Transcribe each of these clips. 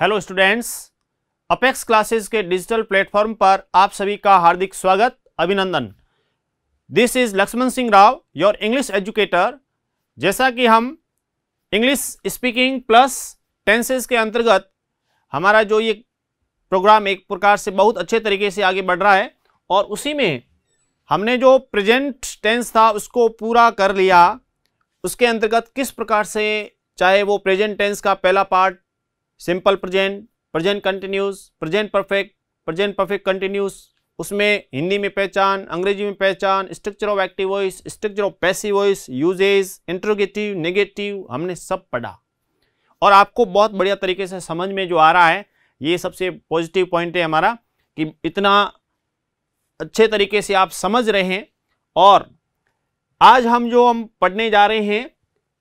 hello students apex classes के digital platform पर आप सभी का हार्दिक स्वागत अभिनंदन this is Lakshman Singh Rao your English educator जैसा कि हम इंग्लिश स्पीकिंग प्लस टेंसेस के अंतर्गत हमारा जो ये प्रोग्राम एक प्रकार से बहुत अच्छे तरीके से आगे बढ़ रहा है और उसी में हमने जो प्रेजेंट टेंस था उसको पूरा कर लिया उसके अंतर्गत किस प्रकार से चाहे वो प्रेजेंट टेंस का पहला part simple present present continuous present perfect present perfect continuous उसमें हिंदी में पहचान अंग्रेजी में पहचान structure of active voice structure of passive voice usage interrogative negative हमने सब पढ़ा और आपको बहुत बढ़िया तरीके से समझ में जो आ रहा है ये सबसे पॉजिटिव पॉइंट है हमारा कि इतना अच्छे तरीके से आप समझ रहे हैं और आज हम जो हम पढ़ने जा रहे हैं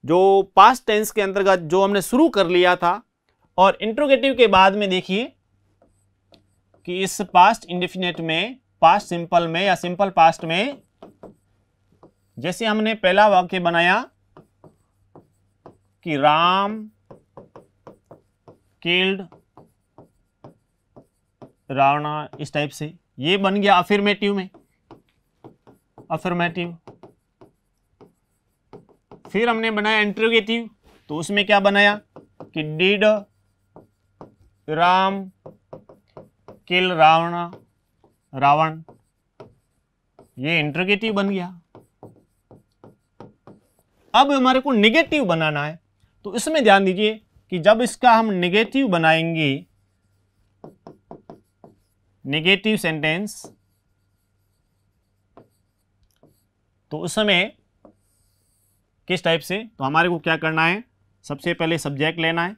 जो पास्ट टेंस के अंतर्गत जो हमने शुरू कर लिया था और इंट्रोगेटिव के बाद में देखिए कि इस पास्ट इंडिफिनेट में पास्ट सिंपल में या सिंपल पास्ट में जैसे हमने पहला वाक्य बनाया कि राम किल्ड रावणा इस टाइप से ये बन गया अफirमेटिव में अफर्मेटिव फिर हमने बनाया इंट्रोगेटिव तो उसमें क्या बनाया कि डिड राम किल रावण रावण ये इंटरगेटिव बन गया अब हमारे को निगेटिव बनाना है तो इसमें ध्यान दीजिए कि जब इसका हम निगेटिव बनाएंगे निगेटिव सेंटेंस तो उस समय किस टाइप से तो हमारे को क्या करना है सबसे पहले सब्जेक्ट लेना है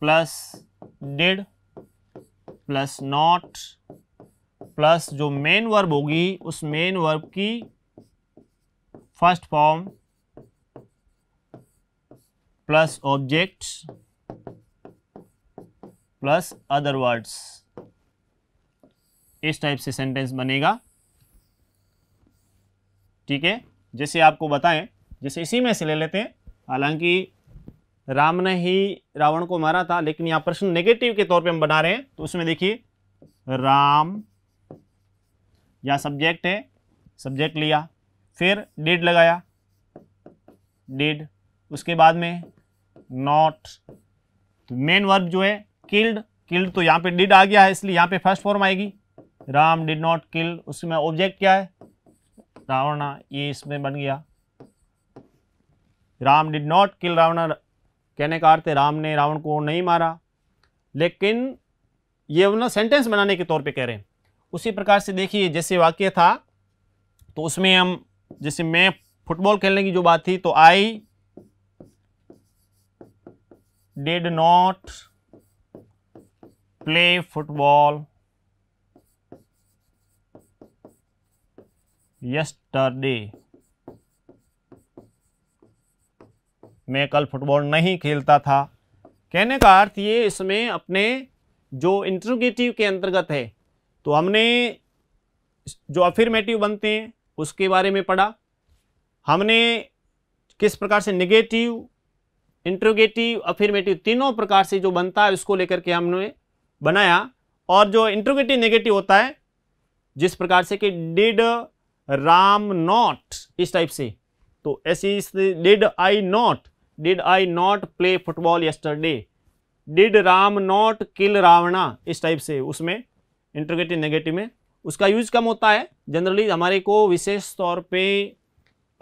plus did plus not plus जो मेन वर्ब होगी उस मेन वर्ब की first form plus object plus other words इस टाइप से सेंटेंस बनेगा ठीक है जैसे आपको बताएं जैसे इसी में से ले लेते हैं हालांकि राम ने ही रावण को मारा था लेकिन यहां प्रश्न नेगेटिव के तौर पे हम बना रहे हैं तो उसमें देखिए राम या सब्जेक्ट है सब्जेक्ट लिया फिर डेड लगाया डेड उसके बाद में नॉट मेन वर्ब जो है किल्ड किल्ड तो यहां पे डिड आ गया है इसलिए यहां पे फर्स्ट फॉर्म आएगी राम डिड नॉट किल उसमें ऑब्जेक्ट क्या है रावणा ये इसमें बन गया Ram did not kill Ravana कहने का अर्थ है राम ने रावण को नहीं मारा लेकिन ये ना सेंटेंस बनाने के तौर पे कह रहे हैं उसी प्रकार से देखिए जैसे वाक्य था तो उसमें हम जैसे मैं फुटबॉल खेलने की जो बात थी तो I did not play football yesterday मैं कल फुटबॉल नहीं खेलता था कहने का अर्थ ये इसमें अपने जो इंट्रोगेटिव के अंतर्गत है तो हमने जो अफिरमेटिव बनते हैं उसके बारे में पढ़ा हमने किस प्रकार से निगेटिव इंट्रोगेटिव अफिरमेटिव तीनों प्रकार से जो बनता है उसको लेकर के हमने बनाया और जो इंट्रोगेटिव नेगेटिव होता है जिस प्रकार से कि डिड राम नॉट इस टाइप से तो ऐसी did I not did I not play football yesterday did Ram not kill Ravana इस टाइप से उसमें इंटरगेटिव नेगेटिव में उसका यूज कम होता है जनरली हमारे को विशेष तौर पे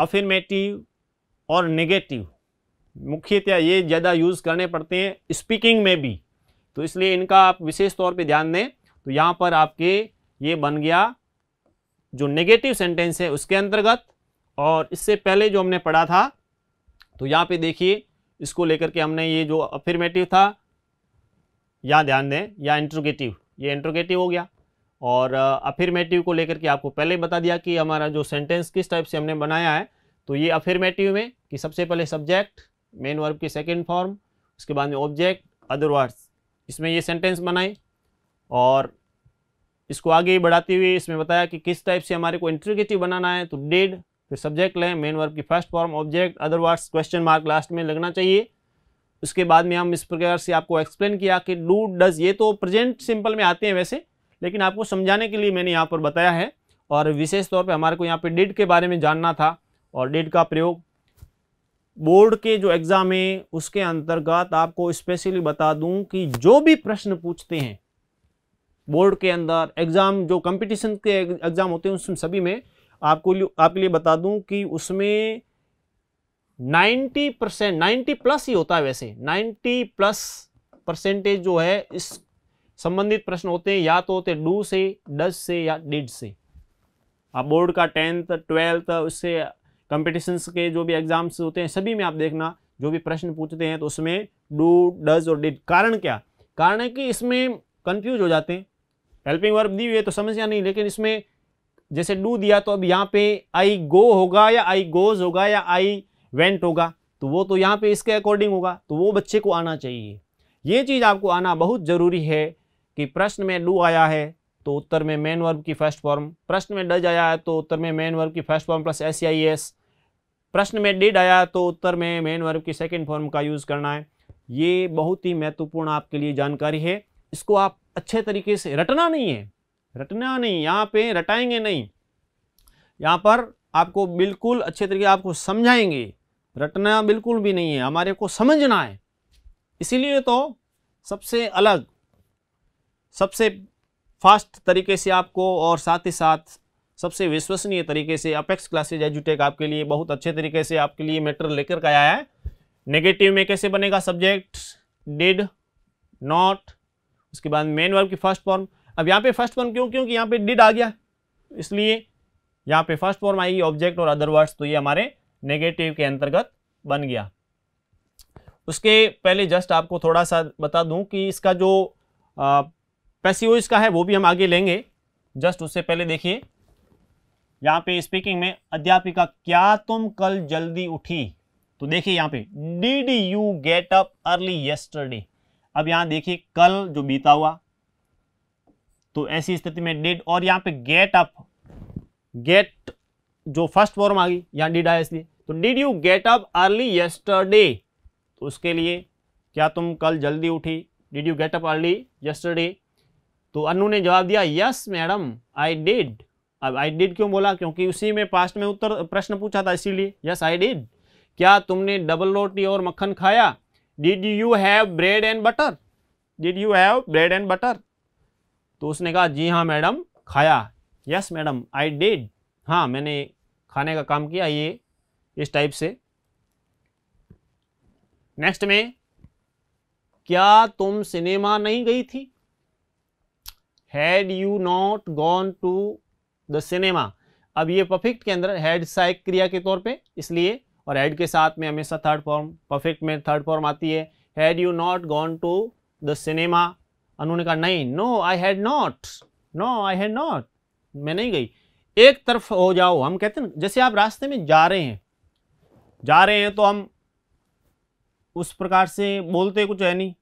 अफिर्मेटिव और नेगेटिव मुख्यतः ये ज़्यादा यूज़ करने पड़ते हैं स्पीकिंग में भी तो इसलिए इनका आप विशेष तौर पे ध्यान दें तो यहाँ पर आपके ये बन गया जो नेगेटिव सेंटेंस है उसके अंतर्गत और इससे पहले जो हमने पढ़ा था तो यहाँ पे देखिए इसको लेकर के हमने ये जो अफirमेटिव था यहाँ ध्यान दें या इंट्रोगेटिव ये इंट्रोगेटिव हो गया और अफिर्मेटिव को लेकर के आपको पहले बता दिया कि हमारा जो सेंटेंस किस टाइप से हमने बनाया है तो ये अफिर्मेटिव में कि सबसे पहले सब्जेक्ट मेन वर्ब की सेकेंड फॉर्म उसके बाद में ऑब्जेक्ट अदरवर्ड्स इसमें ये सेंटेंस बनाए और इसको आगे बढ़ाते हुए इसमें बताया कि किस टाइप से हमारे को इंट्रोगेटिव बनाना है तो डेड फिर सब्जेक्ट लें मेन वर्ब की first form object otherwise question mark last में लगना चाहिए उसके बाद में हम इस प्रकार से आपको एक्सप्लेन किया कि डू डज ये तो प्रेजेंट सिंपल में आते हैं वैसे लेकिन आपको समझाने के लिए मैंने यहाँ पर बताया है और विशेष तौर पे हमारे को यहाँ पे डिड के बारे में जानना था और डिड का प्रयोग बोर्ड के जो एग्ज़ाम है उसके अंतर्गत आपको स्पेशली बता दूं कि जो भी प्रश्न पूछते हैं बोर्ड के अंदर एग्ज़ाम जो कंपटीशन के एग्ज़ाम होते हैं उसमें सभी में आपको आपके लिए बता दूं कि उसमें 90 परसेंट नाइन्टी प्लस ही होता है वैसे 90 प्लस परसेंटेज जो है इस संबंधित प्रश्न होते हैं या तो होते हैं डू से डस से या डिड से आप बोर्ड का टेंथ ट्वेल्थ उससे कंपटीशंस के जो भी एग्जाम्स होते हैं सभी में आप देखना जो भी प्रश्न पूछते हैं तो उसमें डू डज और डिड कारण क्या कारण है कि इसमें कंफ्यूज हो जाते हैं हेल्पिंग वर्ब दी हुई है तो समझ नहीं लेकिन इसमें जैसे डू दिया तो अब यहाँ पे आई गो होगा या आई गोज होगा या आई वेंट होगा तो वो तो यहाँ पे इसके अकॉर्डिंग होगा तो वो बच्चे को आना चाहिए ये चीज़ आपको आना बहुत ज़रूरी है कि प्रश्न में डू आया है तो उत्तर में मेन वर्ब की फर्स्ट फॉर्म प्रश्न में डज आया है तो उत्तर में मेन वर्ब की first form plus S I S प्रश्न में डिड आया तो उत्तर में मेन वर्ब की सेकेंड फॉर्म का यूज़ करना है ये बहुत ही महत्वपूर्ण आपके लिए जानकारी है इसको आप अच्छे तरीके से रटना नहीं है रटना नहीं यहाँ पे रटाएंगे नहीं यहाँ पर आपको बिल्कुल अच्छे तरीके आपको समझाएंगे रटना बिल्कुल भी नहीं है हमारे को समझना है इसीलिए तो सबसे अलग सबसे फास्ट तरीके से आपको और साथ ही साथ सबसे विश्वसनीय तरीके से अपेक्स क्लासेज एजुटेक आपके लिए बहुत अच्छे तरीके से आपके लिए मैटर लेकर के आया है नेगेटिव में कैसे बनेगा सब्जेक्ट डिड नॉट उसके बाद मेन वर्ब की फर्स्ट फॉर्म अब यहाँ पे फर्स्ट फॉर्म क्यों क्योंकि यहाँ पे डिड आ गया इसलिए यहाँ पे फर्स्ट फॉर्म आएगी ऑब्जेक्ट और अदर वर्ड्स तो ये हमारे नेगेटिव के अंतर्गत बन गया उसके पहले जस्ट आपको थोड़ा सा बता दूं कि इसका जो पैसिवोज का है वो भी हम आगे लेंगे जस्ट उससे पहले देखिए यहाँ पे स्पीकिंग में अध्यापिका क्या तुम कल जल्दी उठी तो देखिए यहाँ पे did you get up early yesterday अब यहाँ देखिए कल जो बीता हुआ तो ऐसी स्थिति में डिड और यहाँ पे गेट अप गेट जो फर्स्ट फॉर्म आ गई यहाँ डिड आया इसलिए तो did you get up early yesterday तो उसके लिए क्या तुम कल जल्दी उठी did you get up early yesterday तो अनु ने जवाब दिया यस मैडम आई डिड अब आई डिड क्यों बोला क्योंकि उसी में पास्ट में उत्तर प्रश्न पूछा था इसीलिए यस आई डिड क्या तुमने डबल रोटी और मक्खन खाया did you have bread and butter did you have bread and butter तो उसने कहा जी हाँ मैडम खाया यस मैडम आई डिड हाँ मैंने खाने का काम किया ये इस टाइप से नेक्स्ट में क्या तुम सिनेमा नहीं गई थी had you not gone to the cinema अब ये परफेक्ट के अंदर हैड साइक क्रिया के तौर पे इसलिए और हैड के साथ में हमेशा थर्ड फॉर्म परफेक्ट में थर्ड फॉर्म आती है had you not gone to the cinema उन्होंने कहा नहीं no I had not no I had not मैं नहीं गई एक तरफ हो जाओ हम कहते हैं जैसे आप रास्ते में जा रहे हैं जा रहे हैं तो हम उस प्रकार से बोलते कुछ है नहीं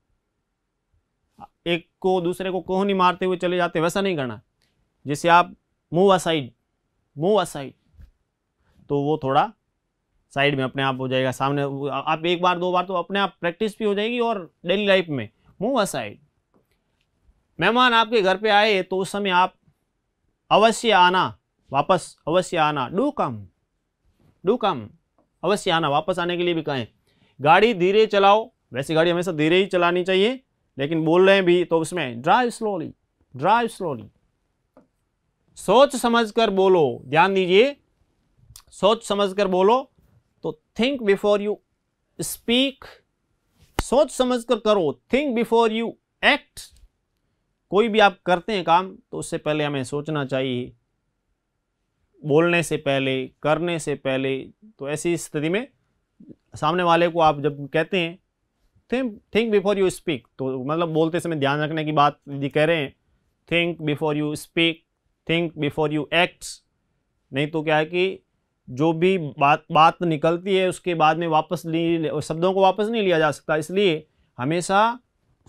एक को दूसरे को कोह नहीं मारते हुए चले जाते वैसा नहीं करना जैसे आप मूव असाइड मूव असाइड तो वो थोड़ा साइड में अपने आप हो जाएगा सामने आप एक बार दो बार तो अपने आप प्रैक्टिस भी हो जाएगी और डेली लाइफ में मूव असाइड मेहमान आपके घर पे आए तो उस समय आप अवश्य आना वापस अवश्य आना डू कम डू कम अवश्य आना वापस आने के लिए भी कहें गाड़ी धीरे चलाओ वैसे गाड़ी हमेशा धीरे ही चलानी चाहिए लेकिन बोल रहे हैं भी तो उसमें ड्राइव स्लोली ड्राइव स्लोली सोच समझकर बोलो ध्यान दीजिए सोच समझकर बोलो तो थिंक बिफोर यू स्पीक सोच समझकर करो थिंक बिफोर यू एक्ट कोई भी आप करते हैं काम तो उससे पहले हमें सोचना चाहिए बोलने से पहले करने से पहले तो ऐसी स्थिति में सामने वाले को आप जब कहते हैं think think before you speak तो मतलब बोलते समय ध्यान रखने की बात यदि कह रहे हैं think before you speak think before you acts नहीं तो क्या है कि जो भी बात बात निकलती है उसके बाद में वापस ली शब्दों को वापस नहीं लिया जा सकता इसलिए हमेशा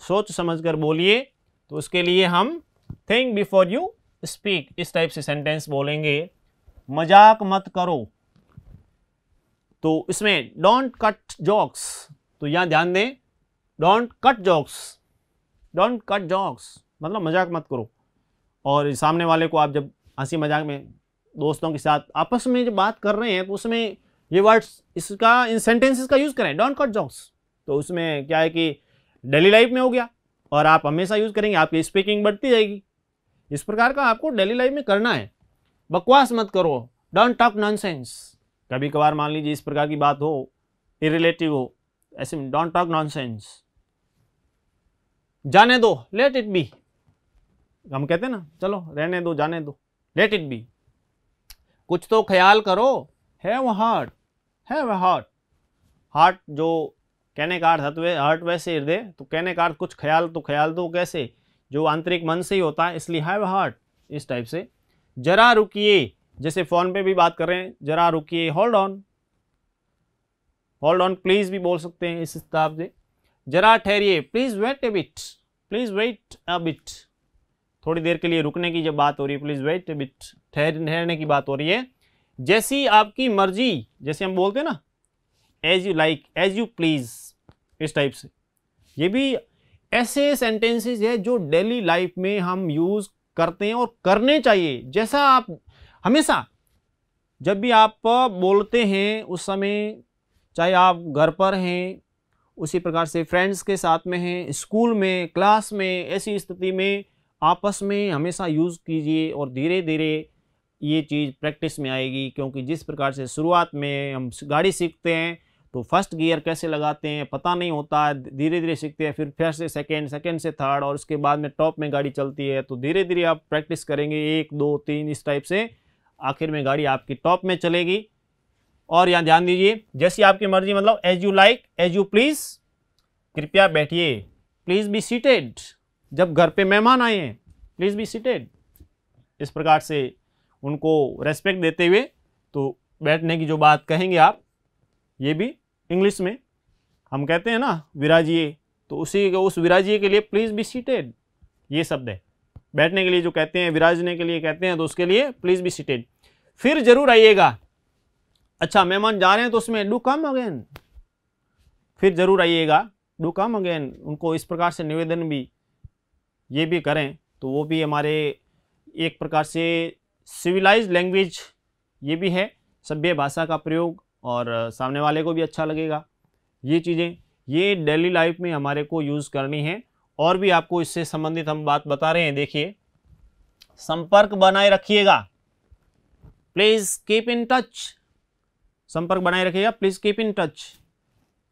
सोच समझ कर बोलिए तो उसके लिए हम थिंक बिफोर यू स्पीक इस टाइप से सेंटेंस बोलेंगे मजाक मत करो तो इसमें डोंट कट जॉक्स तो यहाँ ध्यान दें don't cut jokes don't cut jokes मतलब मजाक मत करो और सामने वाले को आप जब हंसी मजाक में दोस्तों के साथ आपस में जब बात कर रहे हैं तो उसमें ये वर्ड्स इसका इन सेंटेंसेस का यूज़ करें डोंट कट जॉक्स तो उसमें क्या है कि डेली लाइफ में हो गया और आप हमेशा यूज़ करेंगे आपकी स्पीकिंग बढ़ती जाएगी इस प्रकार का आपको डेली लाइफ में करना है बकवास मत करो डोंट टॉक नॉनसेंस कभी कभार मान लीजिए इस प्रकार की बात हो इरिलेटिव हो ऐसे में डोंट टॉक नॉनसेंस जाने दो लेट इट बी हम कहते हैं ना चलो रहने दो जाने दो लेट इट बी कुछ तो ख्याल करो have heart have heart heart जो कहने का अर्थ हतवे हर्ट वैसे हृदय तो कहने का अर्थ कुछ ख्याल तो ख्याल दो कैसे जो आंतरिक मन से ही होता है इसलिए हैव हार्ट इस टाइप से जरा रुकिए जैसे फ़ोन पे भी बात कर रहे हैं जरा रुकिए hold on hold on please भी बोल सकते हैं इस हिसाब से जरा ठहरिए please wait a bit please wait a bit थोड़ी देर के लिए रुकने की जब बात हो रही है प्लीज़ वेट ए बिट ठहरने की बात हो रही है जैसी आपकी मर्जी जैसे हम बोलते हैं ना as you like as you please इस टाइप से ये भी ऐसे सेंटेंसेस है जो डेली लाइफ में हम यूज़ करते हैं और करने चाहिए जैसा आप हमेशा जब भी आप बोलते हैं उस समय चाहे आप घर पर हैं उसी प्रकार से फ्रेंड्स के साथ में हैं स्कूल में क्लास में ऐसी स्थिति में आपस में हमेशा यूज़ कीजिए और धीरे धीरे ये चीज़ प्रैक्टिस में आएगी क्योंकि जिस प्रकार से शुरुआत में हम गाड़ी सीखते हैं तो फर्स्ट गियर कैसे लगाते हैं पता नहीं होता है धीरे धीरे सीखते हैं फिर फिर से सेकेंड सेकेंड से थर्ड और उसके बाद में टॉप में गाड़ी चलती है तो धीरे धीरे आप प्रैक्टिस करेंगे एक दो तीन इस टाइप से आखिर में गाड़ी आपकी टॉप में चलेगी और यहाँ ध्यान दीजिए जैसी आपकी मर्जी मतलब as you like as you please कृपया बैठिए प्लीज़ बी सीटेड जब घर पे मेहमान आए हैं प्लीज़ बी सीटेड इस प्रकार से उनको रेस्पेक्ट देते हुए तो बैठने की जो बात कहेंगे आप ये भी इंग्लिश में हम कहते हैं ना विराजिए तो उसी उस विराजिए के लिए प्लीज़ बी सीटेड ये शब्द है बैठने के लिए जो कहते हैं विराजने के लिए कहते हैं तो उसके लिए प्लीज़ बी सीटेड फिर ज़रूर आइएगा अच्छा मेहमान जा रहे हैं तो उसमें डू कम अगेन फिर ज़रूर आइएगा डू कम अगेन उनको इस प्रकार से निवेदन भी ये भी करें तो वो भी हमारे एक प्रकार से सिविलाइज लैंग्वेज ये भी है सभ्य भाषा का प्रयोग और सामने वाले को भी अच्छा लगेगा ये चीज़ें ये डेली लाइफ में हमारे को यूज़ करनी है और भी आपको इससे संबंधित हम बात बता रहे हैं देखिए संपर्क बनाए रखिएगा प्लीज़ कीप इन टच संपर्क बनाए रखिएगा प्लीज़ कीप इन टच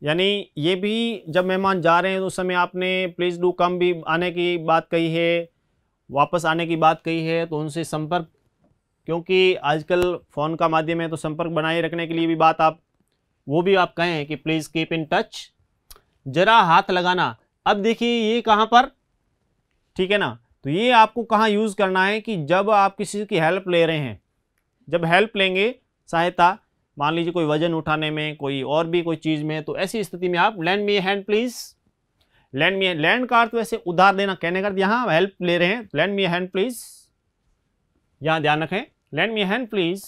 यानी ये भी जब मेहमान जा रहे हैं तो उस समय आपने प्लीज़ डू कम भी आने की बात कही है वापस आने की बात कही है तो उनसे संपर्क क्योंकि आजकल फ़ोन का माध्यम है तो संपर्क बनाए रखने के लिए भी बात आप वो भी आप कहें कि प्लीज़ कीप इन टच ज़रा हाथ लगाना अब देखिए ये कहाँ पर ठीक है ना तो ये आपको कहाँ यूज़ करना है कि जब आप किसी की हेल्प ले रहे हैं जब हेल्प लेंगे सहायता मान लीजिए कोई वजन उठाने में कोई और भी कोई चीज़ में तो ऐसी स्थिति में आप lend me hand please lend me lend का अर्थ वैसे उधार देना कहने का यहाँ हेल्प ले रहे हैं लैंड मी हैंड प्लीज़ यहाँ ध्यान रखें लैंड मी हैंड प्लीज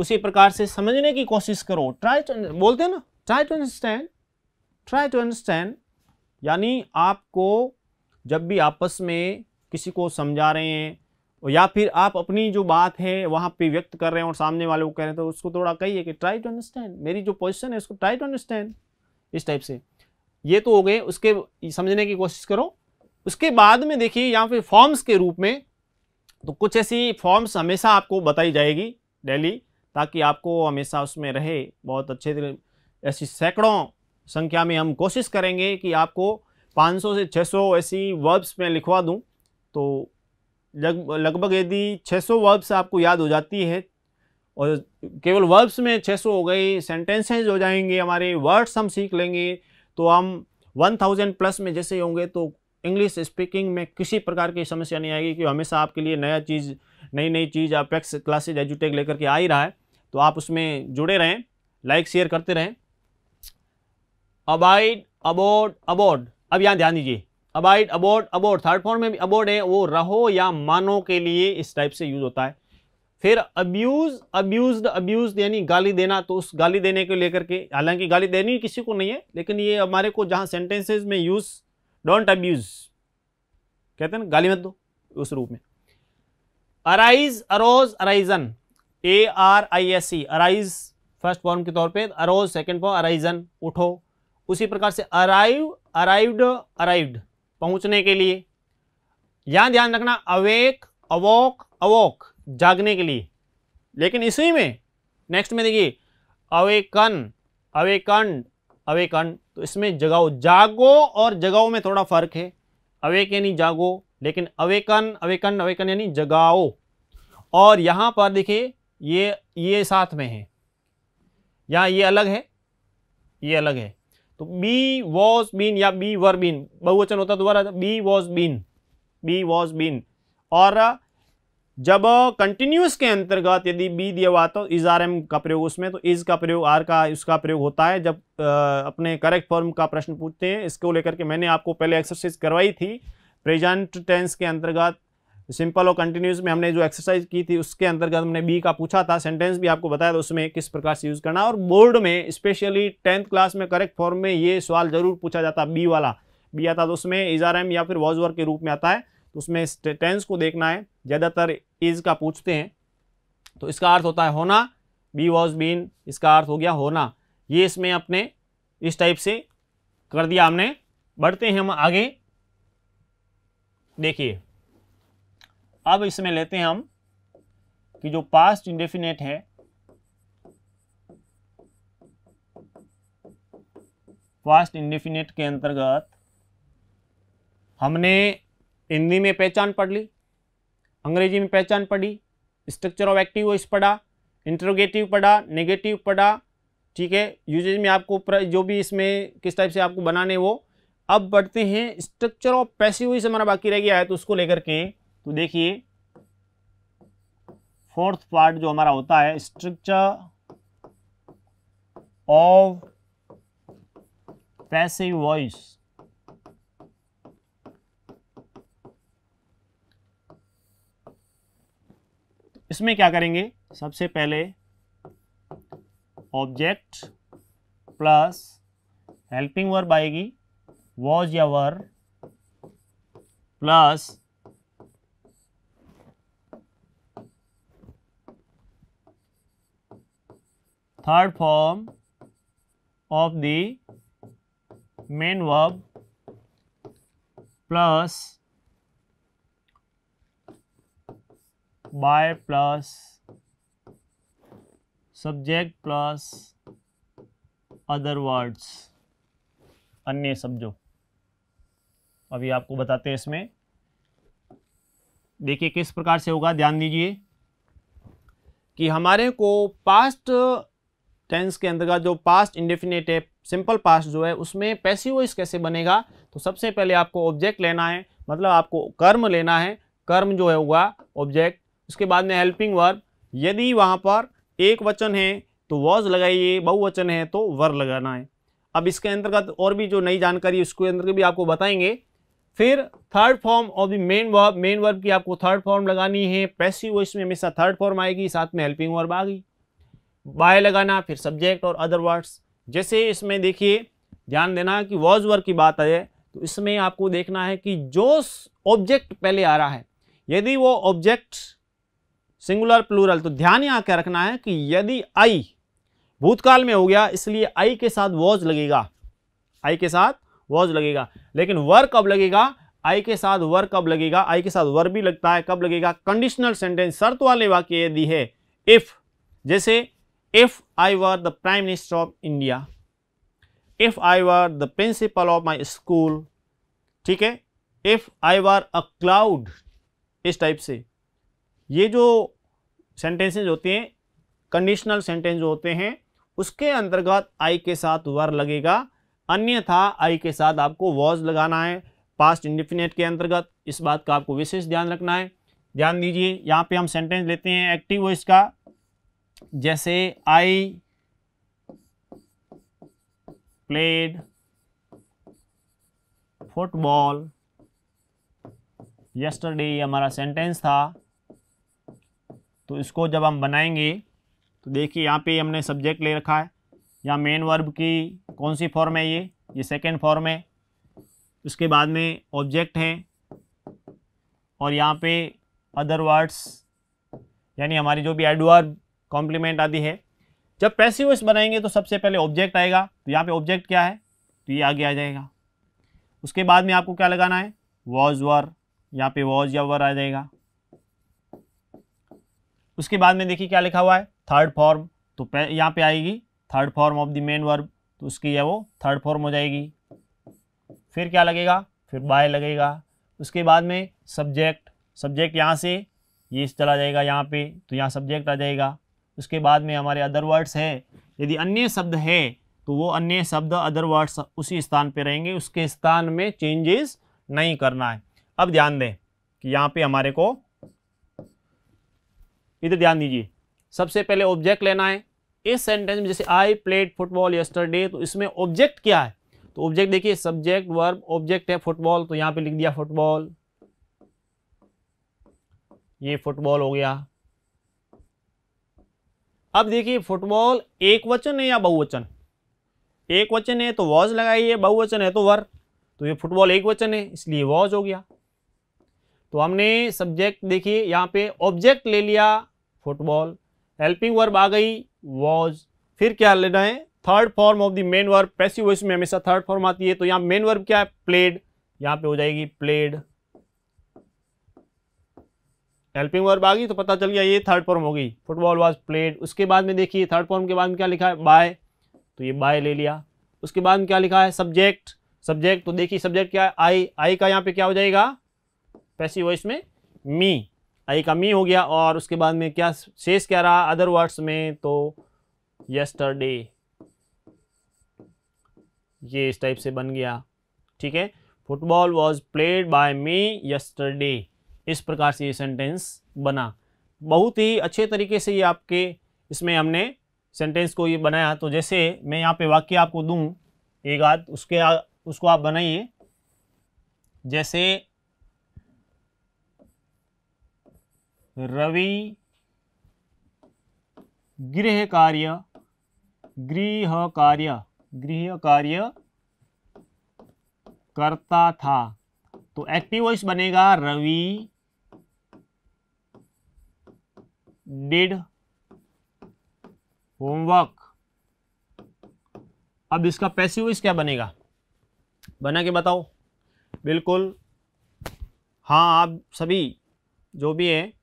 उसी प्रकार से समझने की कोशिश करो ट्राई टू बोलते हैं ना try to understand try to understand यानी आपको जब भी आपस में किसी को समझा रहे हैं या फिर आप अपनी जो बात है वहाँ पे व्यक्त कर रहे हैं और सामने वाले को कह रहे हैं तो उसको थोड़ा कहिए कि ट्राई टू अंडरस्टैंड मेरी जो पोजिशन है उसको ट्राई टू अंडरस्टैंड इस टाइप से ये तो हो गए उसके समझने की कोशिश करो उसके बाद में देखिए यहाँ पे फॉर्म्स के रूप में तो कुछ ऐसी फॉर्म्स हमेशा आपको बताई जाएगी डेली ताकि आपको हमेशा उसमें रहे बहुत अच्छे ऐसी सैकड़ों संख्या में हम कोशिश करेंगे कि आपको 500 से 600 ऐसी वर्ब्स में लिखवा दूं तो लग लगभग यदि 600 वर्ब्स आपको याद हो जाती है और केवल वर्ब्स में 600 हो गए सेंटेंसेज हो जाएंगे हमारे वर्ड्स हम सीख लेंगे तो हम 1000 प्लस में जैसे होंगे तो इंग्लिश स्पीकिंग में किसी प्रकार की समस्या नहीं आएगी क्योंकि हमेशा आपके लिए नया चीज़ नई नई चीज़ आप एक्स क्लासेज एजुटेक लेकर के आ ही रहा है तो आप उसमें जुड़े रहें लाइक शेयर करते रहें अबाइड अबोर्ड अबोर्ड अब यहाँ ध्यान दीजिए abide abode abode third form में भी अबोर्ड है वो रहो या मानो के लिए इस टाइप से यूज होता है फिर अब्यूज अब्यूज अब्यूज यानी गाली देना तो उस गाली देने को लेकर के हालांकि गाली देनी किसी को नहीं है लेकिन ये हमारे को जहाँ सेंटेंसेज में यूज़ डोंट अब्यूज कहते हैं ना गाली मत दो उस रूप में arise arose arisen A R I S E arise first form के तौर पे अरोज सेकंड फॉर्म अराइजन उठो उसी प्रकार से अराइव अराइव्ड अराइव्ड पहुंचने के लिए यहां ध्यान रखना अवेक अवोक अवोक जागने के लिए लेकिन इसी में नेक्स्ट में देखिए अवेकन अवेकंड अवेकंड तो इसमें जगाओ जागो और जगाओ में थोड़ा फर्क है अवेक यानी जागो लेकिन अवेकन अवेकन अवेकन यानी जगाओ और यहाँ पर देखिए ये ये साथ में है यहाँ ये अलग है ये अलग है तो बी वॉज बीन या बी वर बीन बहुवचन होता दोबारा be was been be was been और जब कंटिन्यूस के अंतर्गत यदि बी दिया हुआ तो इज आर एम का प्रयोग उसमें तो इज का प्रयोग आर का उसका प्रयोग होता है जब आ, अपने करेक्ट फॉर्म का प्रश्न पूछते हैं इसको लेकर के मैंने आपको पहले एक्सरसाइज करवाई थी प्रेजेंट टेंस के अंतर्गत सिंपल और कंटिन्यूस में हमने जो एक्सरसाइज की थी उसके अंतर्गत हमने बी का पूछा था सेंटेंस भी आपको बताया था उसमें किस प्रकार से यूज़ करना और बोर्ड में स्पेशली टेंथ क्लास में करेक्ट फॉर्म में ये सवाल जरूर पूछा जाता बी वाला बी आता तो उसमें इज आर एम या फिर वॉज वर्क के रूप में आता है तो उसमें टेंस को देखना है ज़्यादातर इज़ का पूछते हैं तो इसका अर्थ होता है होना बी वॉज बीन इसका अर्थ हो गया होना ये इसमें अपने इस टाइप से कर दिया हमने बढ़ते हैं हम आगे देखिए अब इसमें लेते हैं हम कि जो पास्ट इंडेफिनेट है पास्ट इंडेफिनेट के अंतर्गत हमने हिंदी में पहचान पढ़ ली अंग्रेजी में पहचान पढ़ी स्ट्रक्चर ऑफ एक्टिव वॉइस पढ़ा इंट्रोगेटिव पढ़ा नेगेटिव पढ़ा ठीक है यूजेज में आपको जो भी इसमें किस टाइप से आपको बनाने वो अब बढ़ते हैं स्ट्रक्चर ऑफ पैसिव वॉइस हमारा बाकी रह गया है तो उसको लेकर के तो देखिए फोर्थ पार्ट जो हमारा होता है स्ट्रक्चर ऑफ पैसिव वॉइस इसमें क्या करेंगे सबसे पहले ऑब्जेक्ट प्लस हेल्पिंग वर्ब आएगी वॉज या were plus third form of the main verb plus by plus subject plus other words अन्य शब्दों अभी आपको बताते हैं इसमें देखिए किस प्रकार से होगा ध्यान दीजिए कि हमारे को पास्ट टेंस के अंतर्गत जो पास्ट इंडेफिनेट है सिंपल पास्ट जो है उसमें पैसिव वॉइस कैसे बनेगा तो सबसे पहले आपको ऑब्जेक्ट लेना है मतलब आपको कर्म लेना है कर्म जो है होगा ऑब्जेक्ट उसके बाद में हेल्पिंग वर्ब यदि वहाँ पर एक वचन है तो वॉज लगाइए बहुवचन है तो वर लगाना है अब इसके अंतर्गत और भी जो नई जानकारी उसके अंतर्गत भी आपको बताएंगे फिर third form of the main verb main verb की आपको थर्ड फॉर्म लगानी है पैसिव वॉइस में हमेशा थर्ड फॉर्म आएगी साथ में हेल्पिंग वर्ब आ गई बाय लगाना फिर सब्जेक्ट और अदर वर्ड्स जैसे इसमें देखिए ध्यान देना कि वॉज वर्ब की बात आए तो इसमें आपको देखना है कि जो ऑब्जेक्ट पहले आ रहा है यदि वो ऑब्जेक्ट्स सिंगुलर प्लूरल तो ध्यान यहाँ क्या रखना है कि यदि आई भूतकाल में हो गया इसलिए आई के साथ वॉज लगेगा आई के साथ वॉज लगेगा लेकिन वर कब लगेगा आई के साथ वर कब लगेगा आई के साथ वर भी लगता है कब लगेगा कंडीशनल सेंटेंस शर्त वाले वाक्य यदि है इफ जैसे if I were the prime minister of India if I were the principal of my school ठीक है if I were a cloud इस टाइप से ये जो सेंटेंसेज होते हैं कंडीशनल सेंटेंस जो होते हैं उसके अंतर्गत आई के साथ वर लगेगा अन्यथा आई के साथ आपको वॉज लगाना है पास्ट इंडिफिनेट के अंतर्गत इस बात का आपको विशेष ध्यान रखना है ध्यान दीजिए यहाँ पे हम सेंटेंस लेते हैं एक्टिव वॉइस का जैसे आई प्लेड फुटबॉल यस्टरडे हमारा सेंटेंस था तो इसको जब हम बनाएंगे तो देखिए यहाँ पे हमने सब्जेक्ट ले रखा है यहाँ मेन वर्ब की कौन सी फॉर्म है ये ये सेकेंड फॉर्म है उसके बाद में ऑब्जेक्ट है और यहाँ पे अदर वर्ड्स यानी हमारी जो भी एडवर्ब कॉम्प्लीमेंट आदि है जब पैसिव वॉइस बनाएंगे तो सबसे पहले ऑब्जेक्ट आएगा तो यहाँ पे ऑब्जेक्ट क्या है तो ये आगे आ जाएगा उसके बाद में आपको क्या लगाना है वॉज वर यहाँ पे वॉज या वर आ जाएगा उसके बाद में देखिए क्या लिखा हुआ है थर्ड फॉर्म तो यहाँ पे आएगी third form of the main verb तो उसकी है वो थर्ड फॉर्म हो जाएगी फिर क्या लगेगा फिर बाय लगेगा उसके बाद में सब्जेक्ट सब्जेक्ट यहाँ से ये चला जाएगा यहाँ पे तो यहाँ सब्जेक्ट आ जाएगा उसके बाद में हमारे अदर वर्ड्स है यदि अन्य शब्द है तो वो अन्य शब्द अदर वर्ड्स उसी स्थान पे रहेंगे उसके स्थान में चेंजेस नहीं करना है अब ध्यान दें कि यहाँ पे हमारे को इधर ध्यान दीजिए सबसे पहले ऑब्जेक्ट लेना है इस सेंटेंस में जैसे आई प्लेड फुटबॉल यस्टरडे तो इसमें ऑब्जेक्ट क्या है तो ऑब्जेक्ट देखिए सब्जेक्ट वर्ब ऑब्जेक्ट है फुटबॉल तो यहाँ पे लिख दिया फुटबॉल ये फुटबॉल हो गया अब देखिए फुटबॉल एक वचन है या बहुवचन एक वचन है तो वॉज लगाइए बहुवचन है तो वर तो ये फुटबॉल एक वचन है इसलिए वॉज हो गया तो हमने सब्जेक्ट देखिए यहाँ पे ऑब्जेक्ट ले लिया फुटबॉल हेल्पिंग वर्ब आ गई वॉज फिर क्या लेना है third form of the main verb passive voice में हमेशा थर्ड फॉर्म आती है तो यहाँ मेन वर्ब क्या है प्लेड यहाँ पे हो जाएगी प्लेड हेल्पिंग वर्ब आ गई तो पता चल गया ये थर्ड फॉर्म हो गई फुटबॉल वॉज प्लेड उसके बाद में देखिए थर्ड फॉर्म के बाद में क्या लिखा है बाय तो ये बाय ले लिया उसके बाद में क्या लिखा है सब्जेक्ट सब्जेक्ट तो देखिए सब्जेक्ट क्या है आई आई का यहाँ पे क्या हो जाएगा पैसिव वॉइस में मी आई का मी हो गया और उसके बाद में क्या शेष क्या रहा अदर वर्ड्स में तो यस्टरडे ये इस टाइप से बन गया ठीक है football was played by me yesterday इस प्रकार से ये सेंटेंस बना बहुत ही अच्छे तरीके से ये आपके इसमें हमने सेंटेंस को ये बनाया तो जैसे मैं यहाँ पे वाक्य आपको दूँ एक आध उसके उसको आप बनाइए जैसे रवि गृह कार्य गृह कार्य गृह कार्य करता था तो एक्टिव वॉइस बनेगा रवि डिड होमवर्क अब इसका पैसिव वॉइस क्या बनेगा बना के बताओ बिल्कुल हाँ आप सभी जो भी है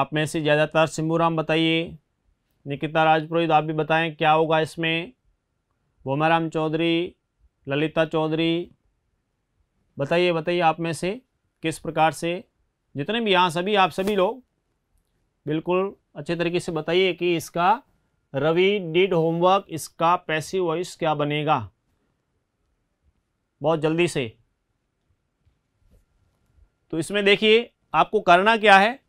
आप में से ज़्यादातर राम बताइए निकिता राजपुरोहित आप भी बताएं क्या होगा इसमें भोमाराम चौधरी ललिता चौधरी बताइए बताइए आप में से किस प्रकार से जितने भी यहाँ सभी आप सभी लोग बिल्कुल अच्छे तरीके से बताइए कि इसका रवि डिड होमवर्क इसका पैसिव वॉइस क्या बनेगा बहुत जल्दी से तो इसमें देखिए आपको करना क्या है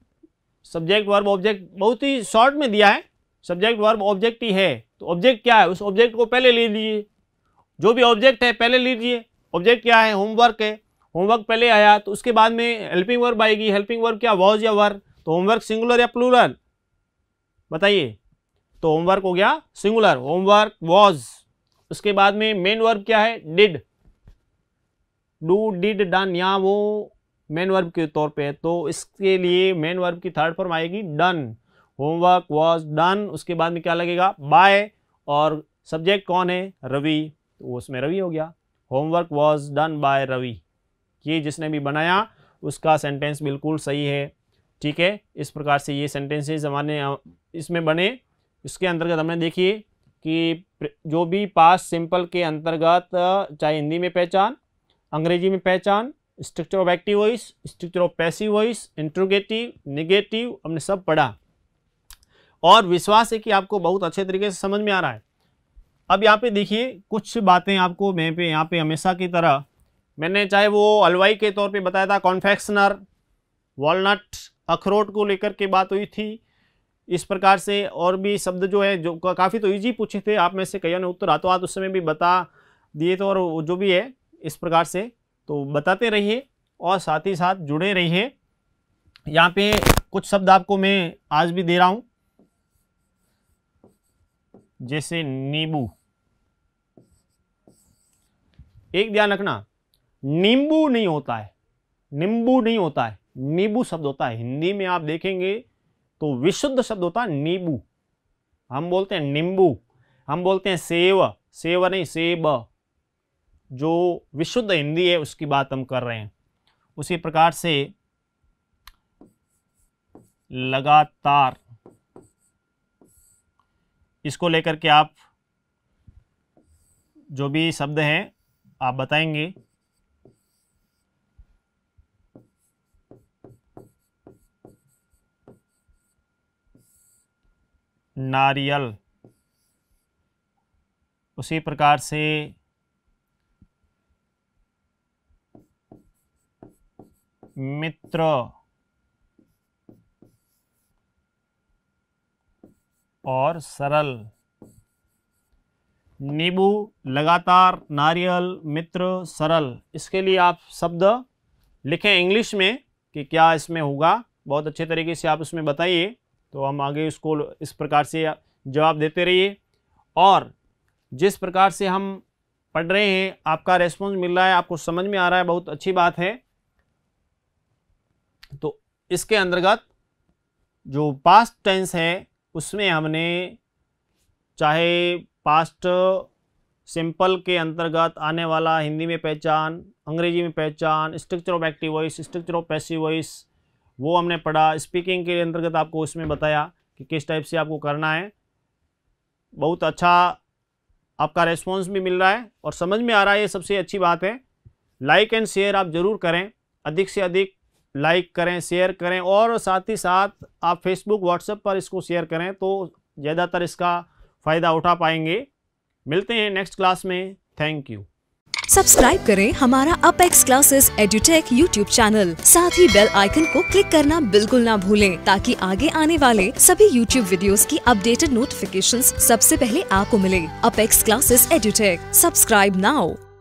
सब्जेक्ट वर्ब ऑब्जेक्ट बहुत ही शॉर्ट में दिया है सब्जेक्ट वर्ब ऑब्जेक्ट ही है तो ऑब्जेक्ट क्या है उस ऑब्जेक्ट को पहले ले लीजिए जो भी ऑब्जेक्ट है पहले लीजिए ऑब्जेक्ट क्या है होमवर्क है होमवर्क पहले आया तो उसके बाद में हेल्पिंग वर्ब आएगी हेल्पिंग वर्ब क्या वॉज या वर्ब तो होमवर्क सिंगुलर या प्लूरल बताइए तो होमवर्क हो गया सिंगुलर होमवर्क वॉज उसके बाद में मेन वर्ब क्या है डिड डू डिड डन या वो मेन वर्ब के तौर पे है तो इसके लिए मेन वर्ब की थर्ड फॉर्म आएगी डन होमवर्क वॉज डन उसके बाद में क्या लगेगा बाय और सब्जेक्ट कौन है रवि तो उसमें रवि हो गया homework was done by Ravi ये जिसने भी बनाया उसका सेंटेंस बिल्कुल सही है ठीक है इस प्रकार से ये सेंटेंसेज हमारे इसमें बने इसके अंतर्गत हमने देखिए कि जो भी पास सिंपल के अंतर्गत चाहे हिंदी में पहचान अंग्रेजी में पहचान structure of active voice structure of passive voice interrogative negative हमने सब पढ़ा और विश्वास है कि आपको बहुत अच्छे तरीके से समझ में आ रहा है अब यहाँ पे देखिए कुछ बातें आपको मैं पे यहाँ पे हमेशा की तरह मैंने चाहे वो हलवाई के तौर पे बताया था कॉन्फेक्शनर वॉलनट अखरोट को लेकर के बात हुई थी इस प्रकार से और भी शब्द जो है जो काफ़ी तो ईजी पूछे थे आप में से कईयों ने उत्तर तो हाथ उस समय भी बता दिए थे और जो भी है इस प्रकार से तो बताते रहिए और साथ ही साथ जुड़े रहिए यहाँ पे कुछ शब्द आपको मैं आज भी दे रहा हूँ जैसे नींबू एक ध्यान रखना नींबू नहीं होता है नींबू नहीं होता है नींबू शब्द होता है हिंदी में आप देखेंगे तो विशुद्ध शब्द होता है नींबू हम बोलते हैं नींबू हम बोलते हैं सेव सेव नहीं सेब जो विशुद्ध हिंदी है उसकी बात हम कर रहे हैं उसी प्रकार से लगातार इसको लेकर के आप जो भी शब्द हैं आप बताएंगे नारियल उसी प्रकार से मित्र और सरल नींबू लगातार नारियल मित्र सरल इसके लिए आप शब्द लिखें इंग्लिश में कि क्या इसमें होगा बहुत अच्छे तरीके से आप इसमें बताइए तो हम आगे उसको इस प्रकार से जवाब देते रहिए और जिस प्रकार से हम पढ़ रहे हैं आपका रेस्पॉन्स मिल रहा है आपको समझ में आ रहा है बहुत अच्छी बात है तो इसके अंतर्गत जो पास्ट टेंस है उसमें हमने चाहे पास्ट सिंपल के अंतर्गत आने वाला हिंदी में पहचान अंग्रेजी में पहचान structure of active voice structure of passive voice वो हमने पढ़ा स्पीकिंग के अंतर्गत आपको उसमें बताया कि किस टाइप से आपको करना है बहुत अच्छा आपका रेस्पॉन्स भी मिल रहा है और समझ में आ रहा है ये सबसे अच्छी बात है लाइक एंड शेयर आप ज़रूर करें अधिक से अधिक लाइक करें शेयर करें और साथ ही साथ आप फेसबुक व्हाट्सएप पर इसको शेयर करें तो ज़्यादातर इसका फ़ायदा उठा पाएंगे मिलते हैं नेक्स्ट क्लास में थैंक यू सब्सक्राइब करें हमारा Apex classes edutech YouTube channel साथ ही बेल आइकन को क्लिक करना बिल्कुल ना भूलें ताकि आगे आने वाले सभी यूट्यूब वीडियोस की अपडेटेड नोटिफिकेशंस सबसे पहले आपको मिले Apex classes edutech subscribe now